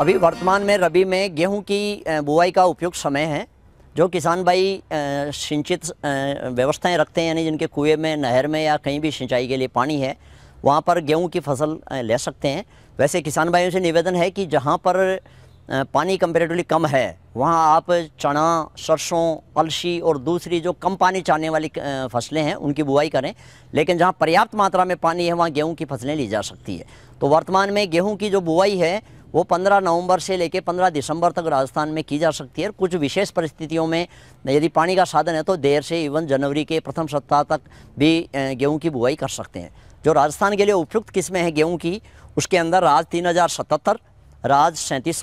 अभी वर्तमान में रबी में गेहूं की बुआई का उपयुक्त समय है जो किसान भाई सिंचित व्यवस्थाएं रखते हैं यानी जिनके कुएं में नहर में या कहीं भी सिंचाई के लिए पानी है वहाँ पर गेहूँ की फसल ले सकते हैं वैसे किसान भाइयों से निवेदन है कि जहाँ पर पानी कंपेरेटिवली कम है वहाँ आप चना सरसों अलसी और दूसरी जो कम पानी चाहने वाली फसलें हैं उनकी बुआई करें लेकिन जहाँ पर्याप्त मात्रा में पानी है वहाँ गेहूँ की फसलें ली जा सकती है तो वर्तमान में गेहूँ की जो बुआई है वो 15 नवंबर से लेकर 15 दिसंबर तक राजस्थान में की जा सकती है कुछ विशेष परिस्थितियों में यदि पानी का साधन है तो देर से इवन जनवरी के प्रथम सप्ताह तक भी गेहूँ की बुआई कर सकते हैं जो राजस्थान के लिए उपयुक्त किस्में हैं गेहूँ की उसके अंदर राज तीन राज सैंतीस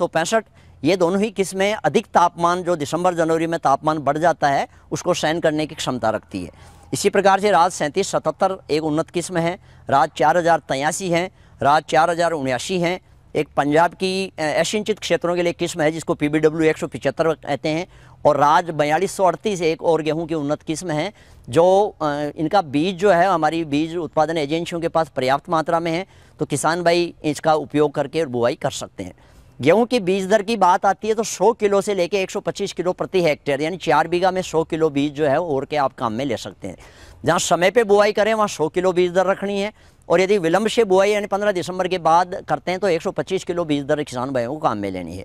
ये दोनों ही किस्में अधिक तापमान जो दिसंबर जनवरी में तापमान बढ़ जाता है उसको सहन करने की क्षमता रखती है इसी प्रकार से राज सैंतीस सतहत्तर एक उन्नत किस्म है राज चार हज़ार तयासी हैं राज चार हज़ार उन्यासी हैं एक पंजाब की असिंचित क्षेत्रों के लिए किस्म है जिसको पी बी डब्ल्यू एक सौ पिचहत्तर कहते हैं और राज बयालीस सौ अड़तीस एक और गेहूं की उन्नत किस्म है जो इनका बीज जो है हमारी बीज उत्पादन एजेंसियों के पास पर्याप्त मात्रा में है तो किसान भाई इसका उपयोग करके बुआई कर सकते हैं गेहूं की बीज दर की बात आती है तो 100 किलो से लेके 125 किलो प्रति हेक्टेयर यानी चार बीघा में 100 किलो बीज जो है और के आप काम में ले सकते हैं जहां समय पे बुआई करें वहां 100 किलो बीज दर रखनी है और यदि विलंब से बुआई यानी 15 दिसंबर के बाद करते हैं तो 125 किलो बीज दर किसान भाइयों को काम में लेनी है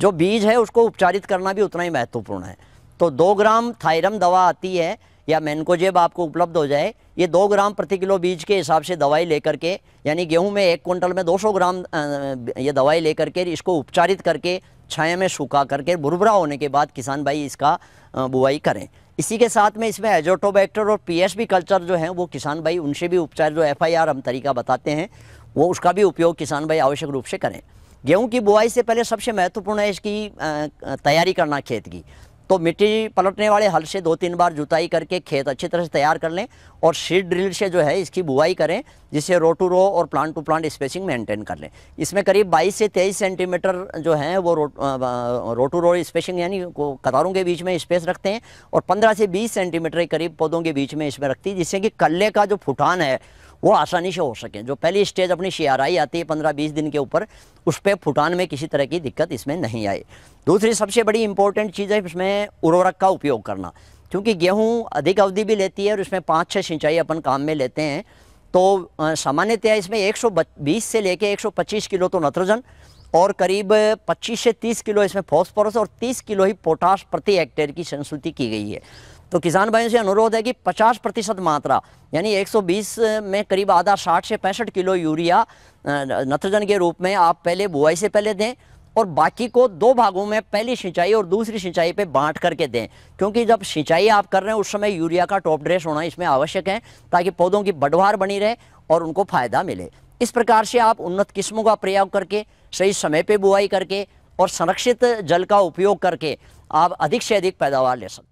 जो बीज है उसको उपचारित करना भी उतना ही महत्वपूर्ण है तो दो ग्राम थायरम दवा आती है या मैनकोजेब आपको उपलब्ध हो जाए ये दो ग्राम प्रति किलो बीज के हिसाब से दवाई लेकर के यानी गेहूं में एक कुंटल में 200 ग्राम ये दवाई लेकर के इसको उपचारित करके छाया में सूखा करके भुरभुरा होने के बाद किसान भाई इसका बुआई करें इसी के साथ में इसमें एजोटोबैक्टर और पीएसबी कल्चर जो है वो किसान भाई उनसे भी उपचार जो एफ हम तरीका बताते हैं वो उसका भी उपयोग किसान भाई आवश्यक रूप से करें गेहूं की बुआई से पहले सबसे महत्वपूर्ण है इसकी तैयारी करना खेत की तो मिट्टी पलटने वाले हल से दो तीन बार जुताई करके खेत अच्छी तरह से तैयार कर लें और सीड ड्रिल से जो है इसकी बुआई करें जिससे रो टू रो और plant to plant spacing maintain कर लें इसमें करीब 22 से 23 सेंटीमीटर जो है वो रो, रो टू रो स्पेसिंग यानी कतारों के बीच में स्पेस रखते हैं और पंद्रह से बीस सेंटीमीटर के करीब पौधों के बीच में इसमें रखती है जिससे कि कल्ले का जो फुटान है वो आसानी से हो सकें जो पहली स्टेज अपनी शियाराई आती है पंद्रह बीस दिन के ऊपर उस पर फुटान में किसी तरह की दिक्कत इसमें नहीं आए दूसरी सबसे बड़ी इंपॉर्टेंट चीज़ है इसमें उर्वरक का उपयोग करना क्योंकि गेहूँ अधिक अवधि भी लेती है और इसमें पाँच छः सिंचाई अपन काम में लेते हैं तो सामान्यतः इसमें एक से लेके 125 किलो तो नत्रजन और करीब 25 से 30 किलो इसमें फॉस्फोरस और 30 किलो ही पोटाश प्रति हेक्टेयर की संस्तुति की गई है तो किसान भाइयों से अनुरोध है कि 50 प्रतिशत मात्रा यानी 120 में करीब आधा साठ से पैंसठ किलो यूरिया नत्रजन के रूप में आप पहले बुआई से पहले दें और बाकी को दो भागों में पहली सिंचाई और दूसरी सिंचाई पे बांट करके दें क्योंकि जब सिंचाई आप कर रहे हैं उस समय यूरिया का टॉप ड्रेस होना इसमें आवश्यक है ताकि पौधों की बढ़वार बनी रहे और उनको फ़ायदा मिले इस प्रकार से आप उन्नत किस्मों का प्रयोग करके सही समय पर बुआई करके और संरक्षित जल का उपयोग करके आप अधिक से अधिक पैदावार ले सकते